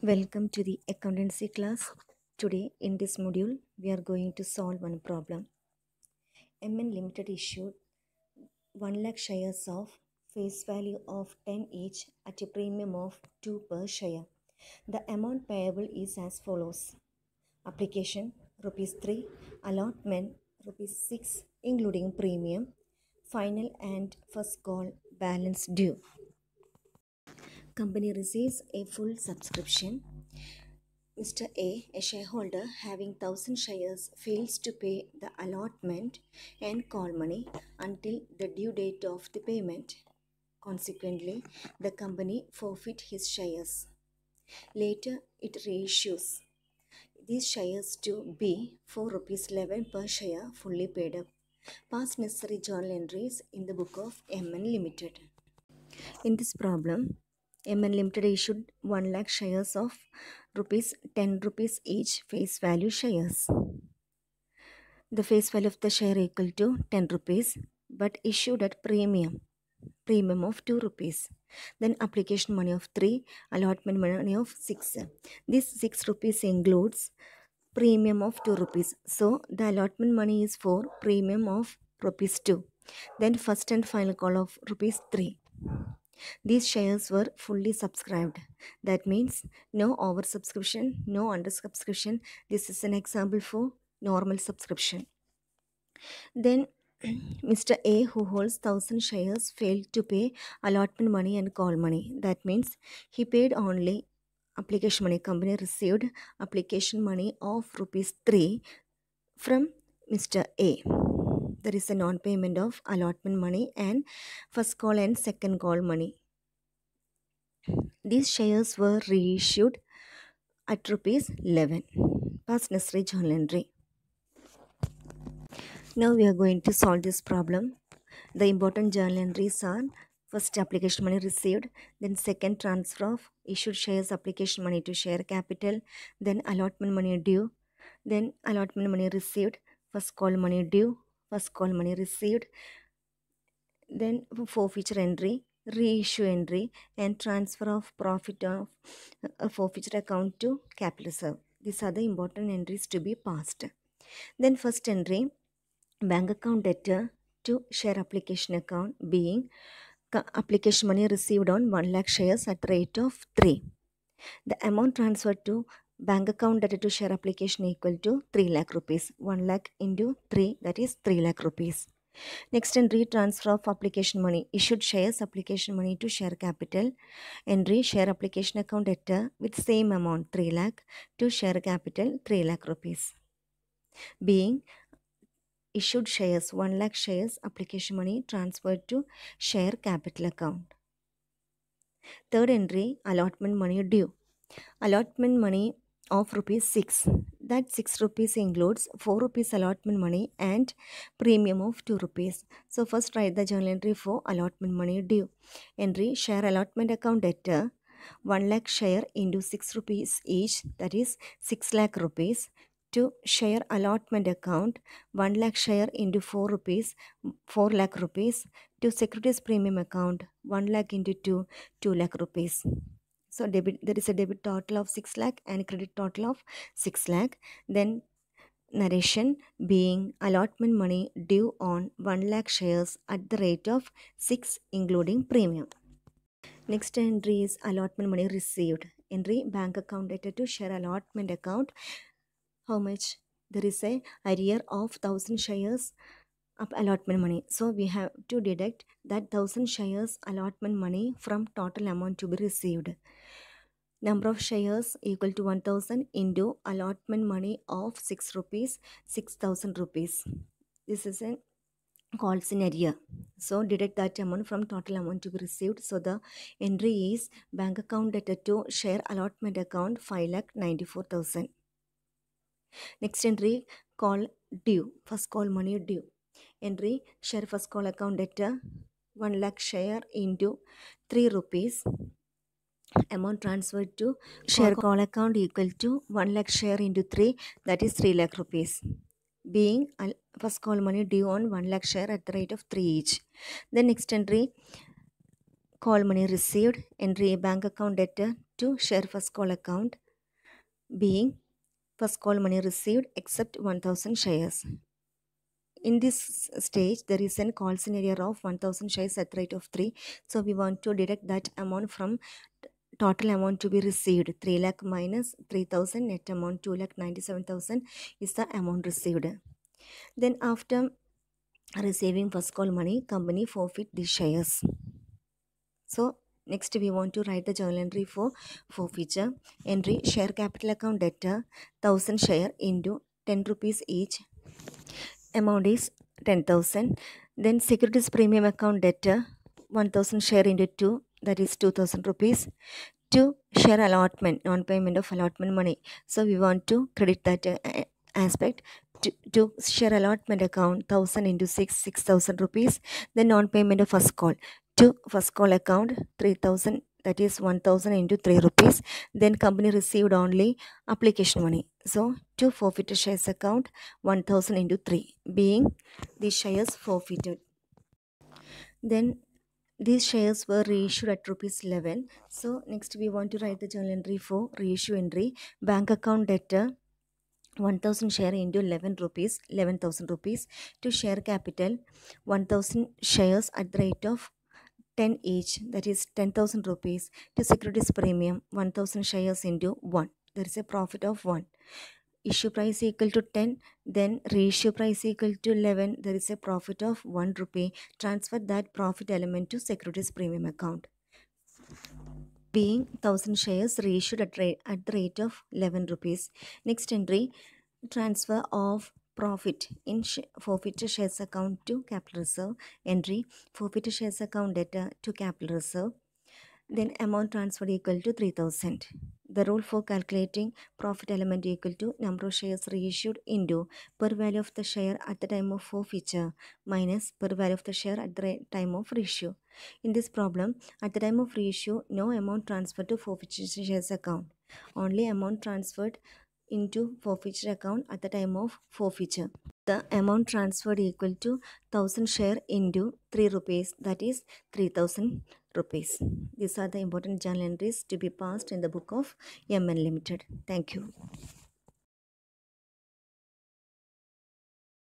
Welcome to the accountancy class. Today in this module we are going to solve one problem. MN Limited issued 1 lakh shares of face value of 10 each at a premium of 2 per share. The amount payable is as follows. Application rupees 3, allotment rupees 6 including premium, final and first call balance due company receives a full subscription. Mr. A, a shareholder having 1000 shares, fails to pay the allotment and call money until the due date of the payment. Consequently, the company forfeit his shares. Later, it reissues these shares to B for rupees 11 per share fully paid up. Past necessary journal entries in the book of MN Limited. In this problem, MN Limited issued 1 lakh shares of rupees 10 rupees each face value shares. The face value of the share equal to 10 rupees but issued at premium premium of 2 rupees then application money of 3 allotment money of 6 this 6 rupees includes premium of 2 rupees so the allotment money is for premium of rupees 2 then first and final call of rupees 3 these shares were fully subscribed. That means no oversubscription, no undersubscription. This is an example for normal subscription. Then Mr. A, who holds 1000 shares, failed to pay allotment money and call money. That means he paid only application money. Company received application money of rupees 3 from Mr. A there is a non-payment of allotment money and first call and second call money. These shares were reissued at rupees 11 past necessary journal entry. Now we are going to solve this problem. The important journal entries are first application money received then second transfer of issued shares application money to share capital then allotment money due then allotment money received first call money due first call money received then forfeiture entry reissue entry and transfer of profit of a uh, forfeiture account to capital reserve these are the important entries to be passed then first entry bank account debtor to share application account being application money received on 1 lakh shares at rate of 3 the amount transferred to bank account data to share application equal to 3 lakh rupees 1 lakh into 3 that is 3 lakh rupees next entry transfer of application money issued shares application money to share capital entry share application account data with same amount 3 lakh to share capital 3 lakh rupees being issued shares 1 lakh shares application money transferred to share capital account third entry allotment money due allotment money of rupees 6 that 6 rupees includes 4 rupees allotment money and premium of 2 rupees so first write the journal entry for allotment money due entry share allotment account debtor 1 lakh share into 6 rupees each that is 6 lakh rupees to share allotment account 1 lakh share into 4 rupees 4 lakh rupees to securities premium account 1 lakh into 2 2 lakh rupees so debit there is a debit total of 6 lakh and credit total of 6 lakh then narration being allotment money due on 1 lakh shares at the rate of 6 including premium next entry is allotment money received entry bank account data to share allotment account how much there is a arrear of 1000 shares up allotment money. So we have to deduct that 1000 shares allotment money from total amount to be received. Number of shares equal to 1000 into allotment money of 6 rupees, 6000 rupees. This is a call scenario. So deduct that amount from total amount to be received. So the entry is bank account debted to share allotment account 5 lakh 94,000. Next entry call due. First call money due. Entry share first call account data 1 lakh share into 3 rupees. Amount transferred to share call account equal to 1 lakh share into 3 that is 3 lakh rupees. Being uh, first call money due on 1 lakh share at the rate of 3 each. The next entry call money received entry bank account debtor to share first call account being first call money received except 1000 shares in this stage there is an call scenario of 1000 shares at rate of 3 so we want to deduct that amount from total amount to be received 3 lakh minus 3000 net amount 2 lakh 97000 is the amount received then after receiving first call money company forfeit the shares so next we want to write the journal entry for forfeiture entry share capital account debtor 1000 share into 10 rupees each amount is 10,000. Then securities premium account debtor 1,000 share into 2 that is 2,000 rupees to share allotment non-payment of allotment money. So we want to credit that uh, uh aspect to, to, share allotment account 1000 into 6 6000 rupees then non-payment of first call to first call account 3000 that is 1000 into 3 rupees then company received only application money so to forfeited shares account 1000 into 3 being the shares forfeited then these shares were reissued at rupees 11 so next we want to write the journal entry for reissue entry bank account debtor 1000 share into 11 rupees 11000 rupees to share capital 1000 shares at the rate of 10 each, that is 10,000 rupees, to securities premium 1,000 shares into 1. There is a profit of 1. Issue price equal to 10, then reissue price equal to 11. There is a profit of 1 rupee. Transfer that profit element to securities premium account. Being 1000 shares reissued at, rate, at the rate of 11 rupees. Next entry transfer of Profit in forfeited shares account to capital reserve. Entry forfeited shares account data to capital reserve. Then amount transferred equal to 3000. The rule for calculating profit element equal to number of shares reissued into per value of the share at the time of forfeiture minus per value of the share at the time of reissue. In this problem, at the time of reissue, no amount transferred to forfeiture shares account. Only amount transferred into forfeiture account at the time of forfeiture. The amount transferred equal to 1000 share into 3 rupees that is 3000 rupees. These are the important journal entries to be passed in the book of MN Limited. Thank you.